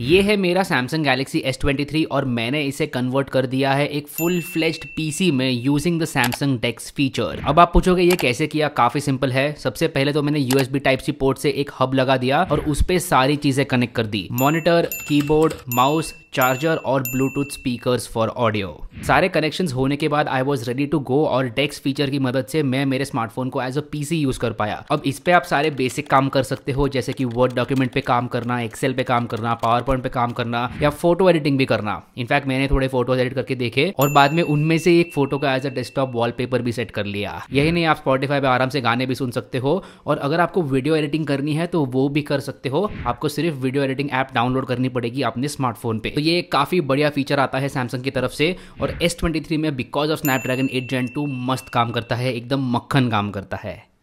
ये है मेरा सैमसंग गैलेक्सी S23 और मैंने इसे कन्वर्ट कर दिया है एक फुल फ्लेज्ड पीसी में using the Samsung DeX feature अब आप पूछोगे ये कैसे किया काफी सिंपल है सबसे पहले तो मैंने बी टाइप सी पोर्ट से एक हब लगा दिया और उस पर सारी चीजें कनेक्ट कर दी मॉनिटर कीबोर्ड माउस चार्जर और ब्लूटूथ स्पीकर फॉर ऑडियो सारे कनेक्शन होने के बाद I was ready to go और डेक्स फीचर की मदद से मैं मेरे स्मार्टफोन को एज अ पीसी यूज कर पाया अब इस पे आप सारे बेसिक काम कर सकते हो जैसे कि वर्ड डॉक्यूमेंट पे काम करना एक्सेल पे काम करना पावर पॉइंट पे काम करना या फोटो एडिटिंग भी करना इनफैक्ट मैंने थोड़े फोटोज एडिट करके देखे और बाद में उनमें से एक फोटो का एज अ डेस्कटॉप वॉलपेपर भी सेट कर लिया यही नहीं आप स्पॉटिफाई पे आराम से गाने भी सुन सकते हो और अगर आपको वीडियो एडिटिंग करनी है तो वो भी कर सकते हो आपको सिर्फ वीडियो एडिटिंग ऐप डाउनलोड करनी पड़ेगी अपने स्मार्टफोन पे तो ये एक काफी बढ़िया फीचर आता है सैमसंग की तरफ से और एस में because of Snapdragon eight gen two मस्त काम करता है एकदम मक्खन काम करता है